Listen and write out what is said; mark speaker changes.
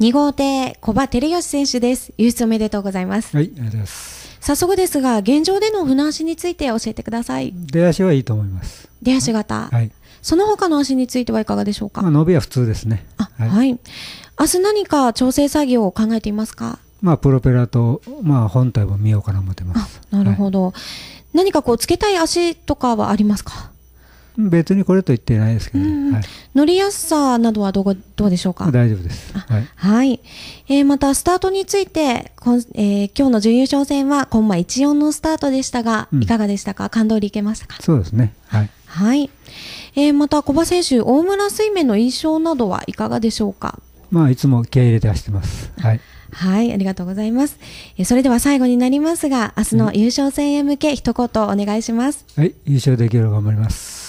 Speaker 1: 2号艇小葉照義選手です。優勝おめでとうございます。
Speaker 2: はい、ありがとうございます。
Speaker 1: 早速ですが、現状での船足について教えてください。
Speaker 2: 出足はいいと思いま
Speaker 1: す。出足型。はい。その他の足についてはいかがでしょう
Speaker 2: か。まあ、伸びは普通ですね。あ、はい、
Speaker 1: はい。明日何か調整作業を考えていますか。
Speaker 2: まあ、プロペラと、まあ、本体も見ようかな思ってま
Speaker 1: す。なるほど。はい、何かこう、つけたい足とかはありま
Speaker 2: すか。別にこれと言ってないですけど、ねはい、
Speaker 1: 乗りやすさなどはどうどうでしょう
Speaker 2: か大丈夫です、はい、
Speaker 1: はい、えー、またスタートについてこん、えー、今日の準優勝戦はコンマ14のスタートでしたが、うん、いかがでしたか感動りいけましたか
Speaker 2: そうですねはい、
Speaker 1: はいえー、また小馬選手大村水面の印象などはいかがでしょうか
Speaker 2: まあいつも受け入れて走ってますはい
Speaker 1: はい、ありがとうございます。えそれでは最後になりますが、明日の優勝戦へ向け、一言お願いします。
Speaker 2: はい、優勝できるよう頑張ります。